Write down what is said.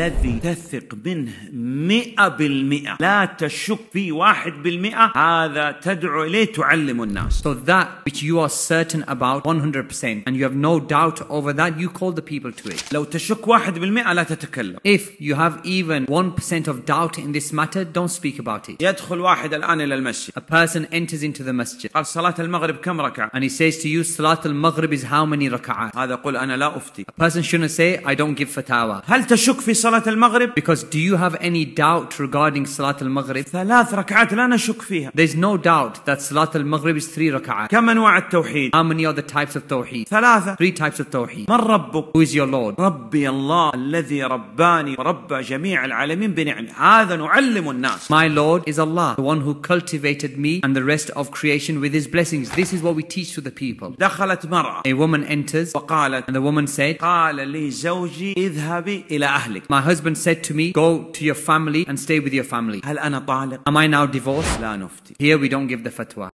الذي تثق منه مئة بالمئة لا تشك في واحد بالمئة هذا تدعو إليه تعلم الناس So that which you are certain about 100% and you have no doubt over that you call the people to it لو تشك واحد بالمئة لا تتكلم If you have even 1% of doubt in this matter don't speak about it يدخل واحد الآن إلى المسجد A person enters into the masjid قال صلاة المغرب كم ركعة And he says to you صلاة المغرب is how many ركعات هذا قل أنا لا أفتي A person shouldn't say I don't give fatawa هل تشك في صلاة صلاة المغرب because do you have any doubt regarding صلاة المغرب ثلاث ركعات لا نشك فيها there's no doubt that صلاة المغرب is three ركعات كم أنواع التوحيد how many are the types of توحيد ثلاثة three types of توحيد من ربك who is your lord ربي الله الذي رباني ورب جميع العالمين بنعمه هذا نعلم الناس my lord is Allah the one who cultivated me and the rest of creation with his blessings this is what we teach to the people دخلت مرأة a woman enters وقالت and the woman said قال لي زوجي اذهبي إلى أهلك my husband said to me, go to your family and stay with your family. Am I now divorced? Here we don't give the fatwa.